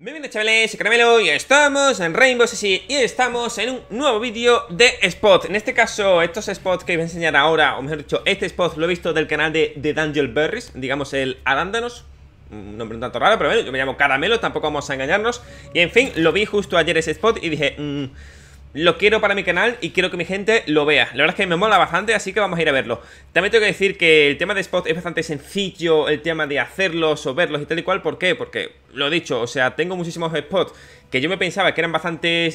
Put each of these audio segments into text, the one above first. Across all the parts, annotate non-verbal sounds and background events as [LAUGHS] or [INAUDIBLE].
Bienvenidos chavales, chavales, Caramelo, y estamos en Rainbow Six y estamos en un nuevo vídeo de Spot En este caso, estos spots que voy a enseñar ahora, o mejor dicho, este spot lo he visto del canal de, The Dangel Berries Digamos el Arándanos, un nombre un tanto raro, pero bueno, yo me llamo Caramelo, tampoco vamos a engañarnos Y en fin, lo vi justo ayer ese spot y dije, mm, lo quiero para mi canal y quiero que mi gente lo vea. La verdad es que me mola bastante, así que vamos a ir a verlo. También tengo que decir que el tema de spots es bastante sencillo, el tema de hacerlos o verlos y tal y cual. ¿Por qué? Porque, lo he dicho, o sea, tengo muchísimos spots que yo me pensaba que eran bastante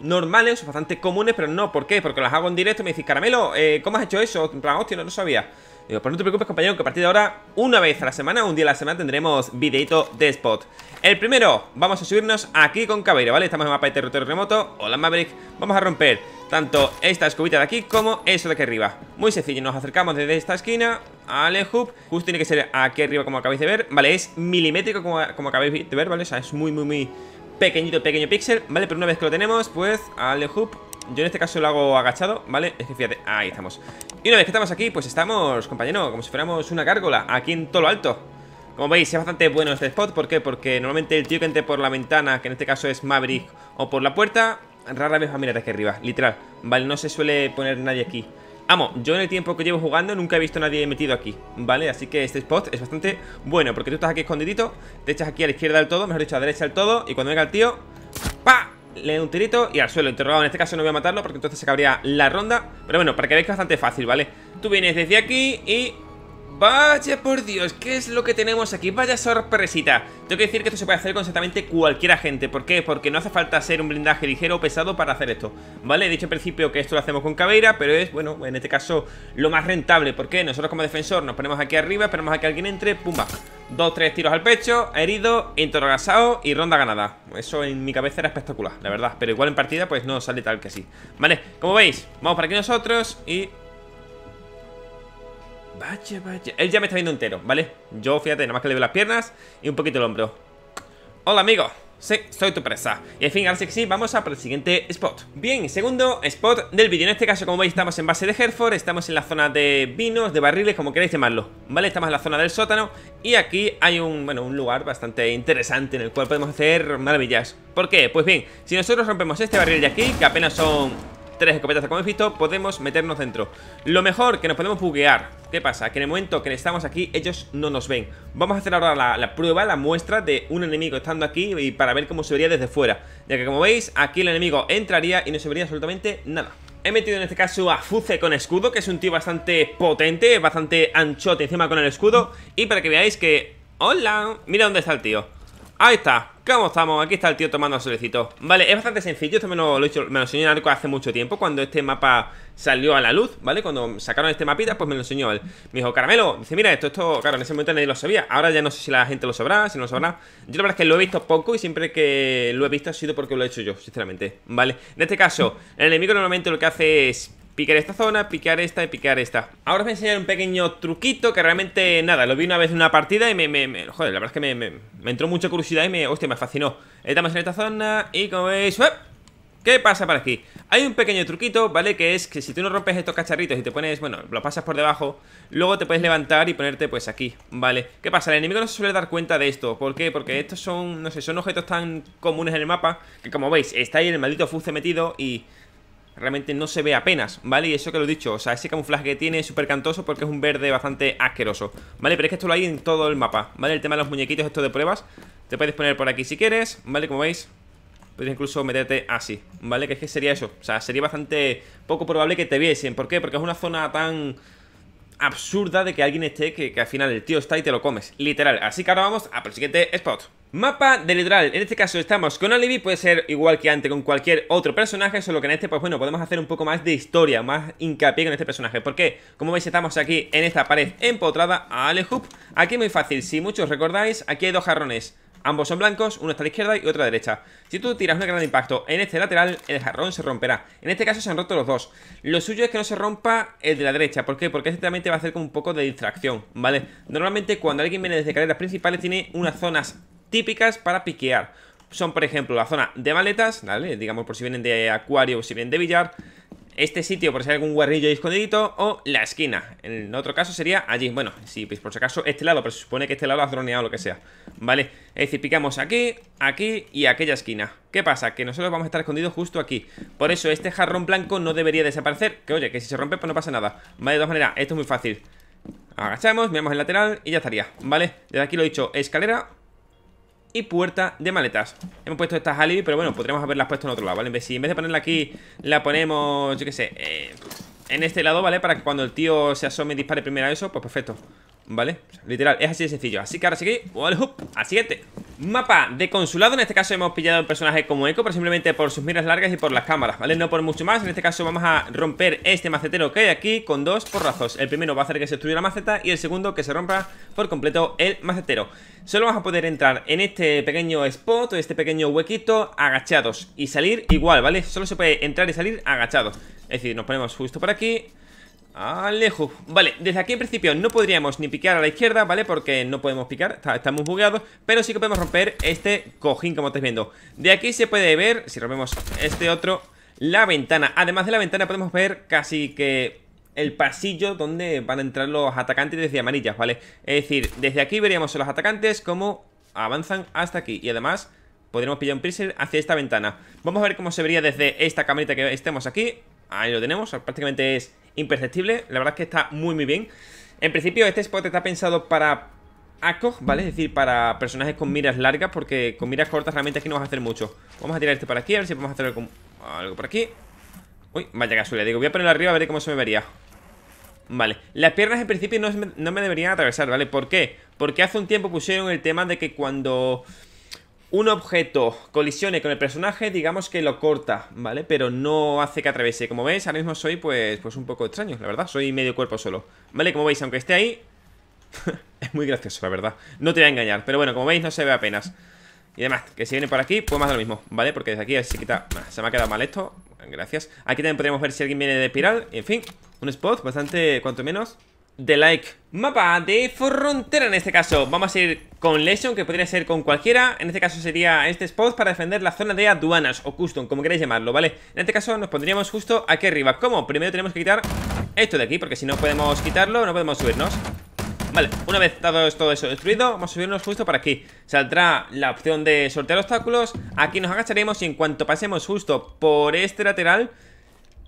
normales, bastante comunes, pero no. ¿Por qué? Porque las hago en directo y me dices, Caramelo, eh, ¿cómo has hecho eso? En plan, hostia, no lo sabía. Digo, pues no te preocupes, compañero, que a partir de ahora, una vez a la semana, un día a la semana, tendremos videito de spot. El primero, vamos a subirnos aquí con cabello, ¿vale? Estamos en mapa de territorio remoto. Hola, Maverick. Vamos a romper tanto esta escobita de aquí como eso de aquí arriba. Muy sencillo, nos acercamos desde esta esquina al hub. Justo tiene que ser aquí arriba, como acabáis de ver. Vale, es milimétrico, como, como acabáis de ver, ¿vale? O sea, es muy, muy, muy pequeñito, pequeño píxel, ¿vale? Pero una vez que lo tenemos, pues al hub yo en este caso lo hago agachado, ¿vale? Es que fíjate, ahí estamos Y una vez que estamos aquí, pues estamos, compañero Como si fuéramos una gárgola, aquí en todo lo alto Como veis, es bastante bueno este spot ¿Por qué? Porque normalmente el tío que entre por la ventana Que en este caso es Maverick O por la puerta, rara vez va a mirar aquí arriba Literal, ¿vale? No se suele poner nadie aquí Vamos, yo en el tiempo que llevo jugando nunca he visto a nadie metido aquí, ¿vale? Así que este spot es bastante bueno, porque tú estás aquí escondidito, te echas aquí a la izquierda del todo, mejor dicho, a la derecha del todo, y cuando venga el tío, le un tirito y al suelo, interrogado. En este caso no voy a matarlo porque entonces se acabaría la ronda. Pero bueno, para que veáis que es bastante fácil, ¿vale? Tú vienes desde aquí y Vaya por Dios, ¿qué es lo que tenemos aquí? Vaya sorpresita Tengo que decir que esto se puede hacer con exactamente cualquier agente ¿Por qué? Porque no hace falta ser un blindaje ligero o pesado para hacer esto ¿Vale? He dicho al principio que esto lo hacemos con cabeira Pero es, bueno, en este caso lo más rentable ¿Por qué? Nosotros como defensor nos ponemos aquí arriba Esperamos a que alguien entre, pumba Dos, tres tiros al pecho, herido, interrogasado y ronda ganada Eso en mi cabeza era espectacular, la verdad Pero igual en partida pues no sale tal que así Vale, como veis, vamos para aquí nosotros y el Él ya me está viendo entero, ¿vale? Yo, fíjate, nada más que le veo las piernas y un poquito el hombro. Hola, amigo. Sí, soy tu presa. Y en fin, ahora sí que sí, vamos a por el siguiente spot. Bien, segundo spot del vídeo. En este caso, como veis, estamos en base de Hereford, estamos en la zona de vinos, de barriles, como queráis llamarlo. ¿Vale? Estamos en la zona del sótano y aquí hay un, bueno, un lugar bastante interesante en el cual podemos hacer maravillas. ¿Por qué? Pues bien, si nosotros rompemos este barril de aquí, que apenas son tres escopetas como hemos visto, podemos meternos dentro. Lo mejor, que nos podemos buguear. ¿Qué pasa? Que en el momento que estamos aquí, ellos no nos ven. Vamos a hacer ahora la, la, prueba, la muestra de un enemigo estando aquí y para ver cómo se vería desde fuera. Ya que como veis, aquí el enemigo entraría y no se vería absolutamente nada. He metido en este caso a Fuce con escudo, que es un tío bastante potente, bastante anchote encima con el escudo. Y para que veáis que... ¡Hola! Mira dónde está el tío. Ahí está, ¿cómo estamos? Aquí está el tío tomando solecito Vale, es bastante sencillo, esto me lo, he hecho, hace mucho tiempo Cuando este mapa salió a la luz, ¿vale? Cuando sacaron este mapita, pues me lo enseñó él Me dijo, Caramelo, dice, mira, esto, esto, claro, en ese momento nadie lo sabía Ahora ya no sé si la gente lo sabrá, si no lo sabrá Yo la verdad es que lo he visto poco y siempre que lo he visto ha sido porque lo he hecho yo, sinceramente Vale, en este caso, el enemigo normalmente lo que hace es Piquear esta zona, piquear esta y picar esta. Ahora os voy a enseñar un pequeño truquito que realmente, nada, lo vi una vez en una partida y me, joder, la verdad es que me, entró mucha curiosidad y me, hostia, me fascinó. Estamos en esta zona y como veis, ¿Qué pasa para aquí? Hay un pequeño truquito, ¿vale? Que es que si tú no rompes estos cacharritos y te pones, bueno, lo pasas por debajo, luego te puedes levantar y ponerte pues aquí, ¿vale? ¿Qué pasa? El enemigo no se suele dar cuenta de esto. ¿Por qué? Porque estos son, no sé, son objetos tan comunes en el mapa que como veis, está ahí el maldito fuce metido y realmente no se ve apenas, ¿vale? Y eso que lo he dicho, o sea, ese camuflaje que tiene es súper cantoso porque es un verde bastante asqueroso, ¿vale? Pero es que esto lo hay en todo el mapa, ¿vale? El tema de los muñequitos, esto de pruebas, te puedes poner por aquí si quieres, ¿vale? Como veis, puedes incluso meterte así, ¿vale? Que es que sería eso, o sea, sería bastante poco probable que te viesen, ¿por qué? Porque es una zona tan absurda de que alguien esté que, que, al final el tío está y te lo comes, literal. Así que ahora vamos a por siguiente spot. Mapa de literal, en este caso estamos con Alibi puede ser igual que antes con cualquier otro personaje, solo que en este, pues bueno, podemos hacer un poco más de historia, más hincapié con este personaje. Porque, como veis, estamos aquí en esta pared empotrada a Alehoop. Aquí muy fácil, si muchos recordáis, aquí hay dos jarrones Ambos son blancos, uno está a la izquierda y otro a la derecha. Si tú tiras una gran impacto en este lateral, el jarrón se romperá. En este caso se han roto los dos. Lo suyo es que no se rompa el de la derecha. ¿Por qué? Porque este va a hacer como un poco de distracción, ¿vale? Normalmente cuando alguien viene desde carreras principales tiene unas zonas típicas para piquear. Son, por ejemplo, la zona de maletas, ¿vale? Digamos por si vienen de acuario o si vienen de billar este sitio por si hay algún guarrillo ahí escondidito o la esquina. En otro caso sería allí. Bueno, si por si acaso este lado, pero se supone que este lado ha droneado o lo que sea. ¿Vale? Es decir, picamos aquí, aquí y aquella esquina. ¿Qué pasa? Que nosotros vamos a estar escondidos justo aquí. Por eso este jarrón blanco no debería desaparecer. Que oye, que si se rompe pues no pasa nada. Vale, de todas maneras, esto es muy fácil. Agachamos, miramos el lateral y ya estaría. ¿Vale? Desde aquí lo he dicho, escalera y puerta de maletas Hemos puesto estas alibi, pero bueno, podríamos haberlas puesto en otro lado, ¿vale? Si en vez de ponerla aquí, la ponemos, yo qué sé, eh, en este lado, ¿vale? Para que cuando el tío se asome y dispare primero a eso, pues perfecto, ¿vale? Literal, es así de sencillo Así que ahora sí que, al siguiente Mapa de consulado, en este caso hemos pillado el personaje como eco pero simplemente por sus miras largas y por las cámaras, ¿vale? No por mucho más, en este caso vamos a romper este macetero que hay aquí con dos porrazos El primero va a hacer que se destruya la maceta y el segundo que se rompa por completo el macetero Solo vamos a poder entrar en este pequeño spot o este pequeño huequito agachados y salir igual, ¿vale? Solo se puede entrar y salir agachados Es decir, nos ponemos justo por aquí Alejo Vale, desde aquí en principio no podríamos ni piquear a la izquierda, ¿vale? Porque no podemos picar, estamos bugueados Pero sí que podemos romper este cojín, como estáis viendo De aquí se puede ver, si rompemos este otro, la ventana Además de la ventana podemos ver casi que el pasillo donde van a entrar los atacantes desde amarillas, ¿vale? Es decir, desde aquí veríamos a los atacantes cómo avanzan hasta aquí Y además podríamos pillar un piercer hacia esta ventana Vamos a ver cómo se vería desde esta camarita que estemos aquí Ahí lo tenemos, prácticamente es imperceptible. La verdad es que está muy, muy bien. En principio, este spot está pensado para ACOG, ¿vale? Es decir, para personajes con miras largas, porque con miras cortas realmente aquí no vas a hacer mucho. Vamos a tirar este para aquí, a ver si podemos hacer algo, por aquí. Uy, vaya le Digo, voy a ponerlo arriba a ver cómo se me vería. Vale, las piernas en principio no, no me deberían atravesar, ¿vale? ¿Por qué? Porque hace un tiempo pusieron el tema de que cuando un objeto colisione con el personaje, digamos que lo corta, ¿vale? Pero no hace que atravese. Como veis, ahora mismo soy pues, pues un poco extraño, la verdad. Soy medio cuerpo solo. ¿Vale? Como veis, aunque esté ahí... [LAUGHS] es muy gracioso, la verdad. No te voy a engañar. Pero bueno, como veis, no se ve apenas. Y además, que si viene por aquí, pues más de lo mismo, ¿vale? Porque desde aquí se quita... se me ha quedado mal esto. Gracias. Aquí también podríamos ver si alguien viene de espiral. En fin, un spot bastante, cuanto menos de like Mapa de frontera en este caso Vamos a ir con Lesion, que podría ser con cualquiera En este caso sería este spot para defender la zona de aduanas o custom, como queráis llamarlo, ¿vale? En este caso nos pondríamos justo aquí arriba ¿Cómo? Primero tenemos que quitar esto de aquí Porque si no podemos quitarlo, no podemos subirnos Vale, una vez dado todo eso destruido Vamos a subirnos justo para aquí Saldrá la opción de sortear obstáculos Aquí nos agacharemos y en cuanto pasemos justo por este lateral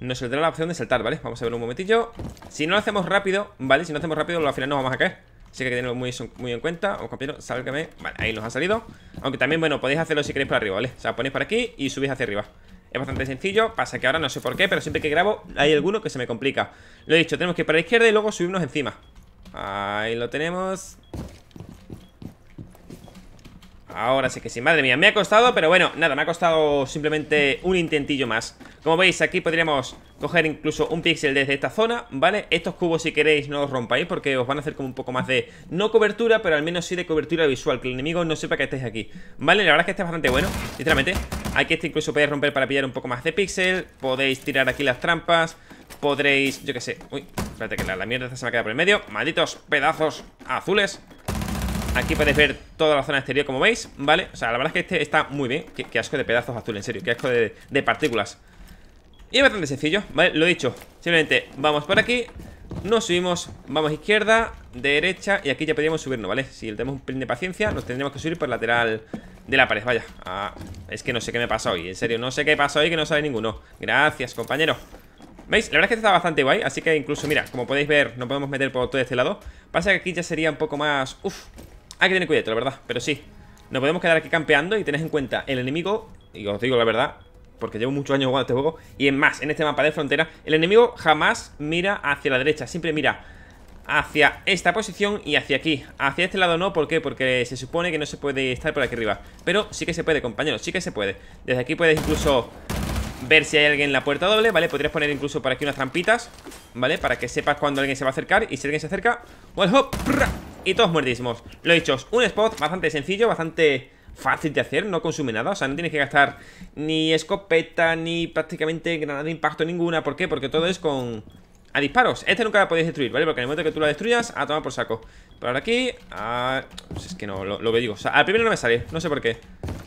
nos saldrá la opción de saltar, ¿vale? Vamos a ver un momentillo Si no lo hacemos rápido, ¿vale? Si no hacemos rápido, al final no vamos a caer Así que hay que tenerlo muy, en cuenta Vamos, compañero, sálgame Vale, ahí nos ha salido Aunque también, bueno, podéis hacerlo si queréis para arriba, ¿vale? O sea, ponéis para aquí y subís hacia arriba es bastante sencillo, pasa que ahora no sé por qué Pero siempre que grabo hay alguno que se me complica Lo he dicho, tenemos que ir para la izquierda y luego subirnos encima Ahí lo tenemos Ahora sí que sí, madre mía, me ha costado, pero bueno, nada, me ha costado simplemente un intentillo más Como veis, aquí podríamos coger incluso un píxel desde esta zona, ¿vale? Estos cubos si queréis no os rompáis porque os van a hacer como un poco más de, no cobertura, pero al menos sí de cobertura visual Que el enemigo no sepa que estáis aquí, ¿vale? La verdad es que está bastante bueno, sinceramente Aquí este incluso podéis romper para pillar un poco más de píxel, podéis tirar aquí las trampas Podréis, yo qué sé, uy, espérate que la, la mierda se me ha quedado por el medio Malditos pedazos azules Aquí podéis ver toda la zona exterior como veis, ¿vale? O sea, la verdad es que este está muy bien Qué, asco de pedazos azul, en serio, qué asco de, partículas Y es bastante sencillo, ¿vale? Lo dicho, simplemente vamos por aquí nos subimos, vamos izquierda, derecha y aquí ya podríamos subirnos, ¿vale? Si tenemos un pelín de paciencia, nos tendríamos que subir por lateral de la pared, vaya ah, Es que no sé qué me pasa hoy, en serio, no sé qué pasa hoy que no sabe ninguno Gracias, compañero ¿Veis? La verdad es que este está bastante guay, así que incluso, mira, como podéis ver, no podemos meter por todo este lado Pasa que aquí ya sería un poco más... Uf, hay ah, que tener cuidado, la verdad, pero sí Nos podemos quedar aquí campeando y tenés en cuenta El enemigo, y os digo la verdad Porque llevo muchos años jugando este juego Y en más, en este mapa de frontera, el enemigo jamás Mira hacia la derecha, siempre mira Hacia esta posición y hacia aquí Hacia este lado no, ¿por qué? Porque se supone que no se puede estar por aquí arriba Pero sí que se puede, compañeros, sí que se puede Desde aquí puedes incluso ver si hay alguien en la puerta doble, ¿vale? Podrías poner incluso por aquí unas trampitas, ¿vale? Para que sepas cuando alguien se va a acercar y si alguien se acerca, well, hop, y todos muertísimos. Lo he dicho, un spot bastante sencillo, bastante fácil de hacer, no consume nada, o sea, no tienes que gastar ni escopeta, ni prácticamente granada de impacto ninguna, ¿por qué? Porque todo es con... A disparos, este nunca la podéis destruir, ¿vale? Porque en el momento que tú la destruyas, a tomar por saco Pero ahora aquí, ah, pues es que no, lo, lo que digo O sea, al primero no me sale, no sé por qué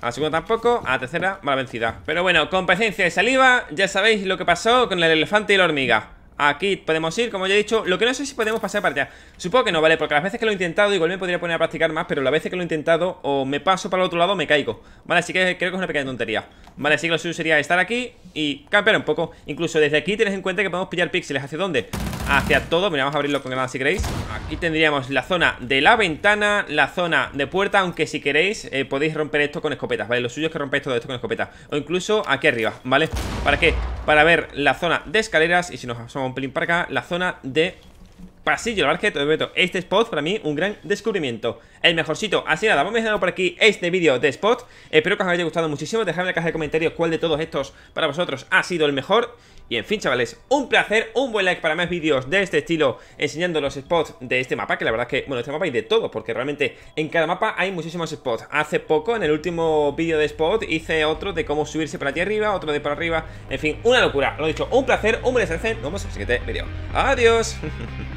a la segunda tampoco, a la tercera mala vencida Pero bueno, con paciencia y saliva Ya sabéis lo que pasó con el elefante y la hormiga Aquí podemos ir, como ya he dicho Lo que no sé si podemos pasar para allá Supongo que no, ¿vale? Porque las veces que lo he intentado Igual me podría poner a practicar más Pero la veces que lo he intentado O me paso para el otro lado me caigo Vale, así que creo que es una pequeña tontería Vale, así que lo suyo sería estar aquí Y campear un poco Incluso desde aquí tenéis en cuenta que podemos pillar píxeles ¿Hacia dónde? hacia todo Mira, vamos a abrirlo con granada si queréis Aquí tendríamos la zona de la ventana La zona de puerta, aunque si queréis eh, Podéis romper esto con escopetas, ¿vale? Lo suyo es que rompáis todo esto con escopetas O incluso aquí arriba, ¿vale? ¿Para qué? Para ver la zona de escaleras Y si nos asomamos un pelín para acá La zona de pasillo, la este spot para mí un gran descubrimiento El mejorcito, así nada, vamos a por aquí este vídeo de spot Espero que os haya gustado muchísimo, dejadme en la caja de comentarios cuál de todos estos para vosotros ha sido el mejor y en fin, chavales, un placer, un buen like para más vídeos de este estilo enseñando los spots de este mapa, que la verdad es que, bueno, este mapa y de todo, porque realmente en cada mapa hay muchísimos spots. Hace poco, en el último vídeo de spot, hice otro de cómo subirse para aquí arriba, otro de para arriba, en fin, una locura. Lo he dicho, un placer, un buen nos vemos en el siguiente vídeo. Adiós. [LAUGHS]